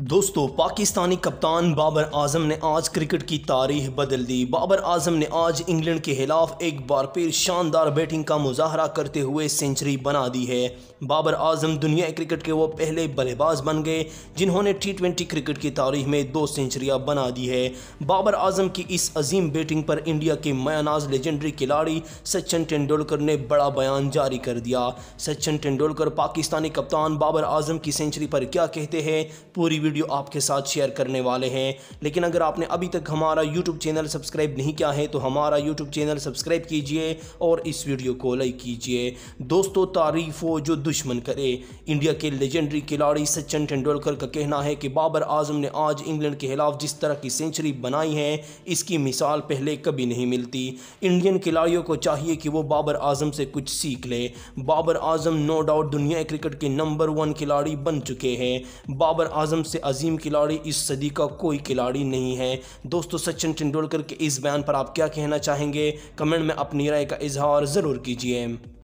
दोस्तों पाकिस्तानी कप्तान बाबर आजम ने आज क्रिकेट की तारीख बदल दी बाबर आजम ने आज इंग्लैंड के खिलाफ एक बार फिर शानदार बैटिंग का मुजाहरा करते हुए सेंचुरी बना दी है बाबर आजम दुनिया क्रिकेट के वो पहले बल्लेबाज बन गए जिन्होंने टी ट्वेंटी क्रिकेट की तारीख में दो सेंचुरियां बना दी है बाबर आजम की इस अजीम बैटिंग पर इंडिया के मायानाज लेजेंडरी खिलाड़ी सचिन तेंदुलकर ने बड़ा बयान जारी कर दिया सचिन तेंदुलकर पाकिस्तानी कप्तान बाबर आजम की सेंचुरी पर क्या कहते हैं पूरी वीडियो आपके साथ शेयर करने वाले हैं लेकिन अगर आपने अभी तक हमारा यूट्यूब चैनल सब्सक्राइब नहीं किया है तो हमारा यूट्यूब चैनल सब्सक्राइब कीजिए और इस वीडियो को लाइक कीजिए दोस्तों तारीफ हो जो दुश्मन करे इंडिया के लेजेंडरी खिलाड़ी सचिन तेंदुलकर का कहना है कि बाबर आजम ने आज इंग्लैंड के खिलाफ जिस तरह की सेंचुरी बनाई है इसकी मिसाल पहले कभी नहीं मिलती इंडियन खिलाड़ियों को चाहिए कि वो बाबर आजम से कुछ सीख ले बाबर आजम नो डाउट दुनिया क्रिकेट के नंबर वन खिलाड़ी बन चुके हैं बाबर आजम से सबसे अजीम खिलाड़ी इस सदी का कोई खिलाड़ी नहीं है दोस्तों सचिन तेंदुलकर के इस बयान पर आप क्या कहना चाहेंगे कमेंट में अपनी राय का इजहार ज़रूर कीजिए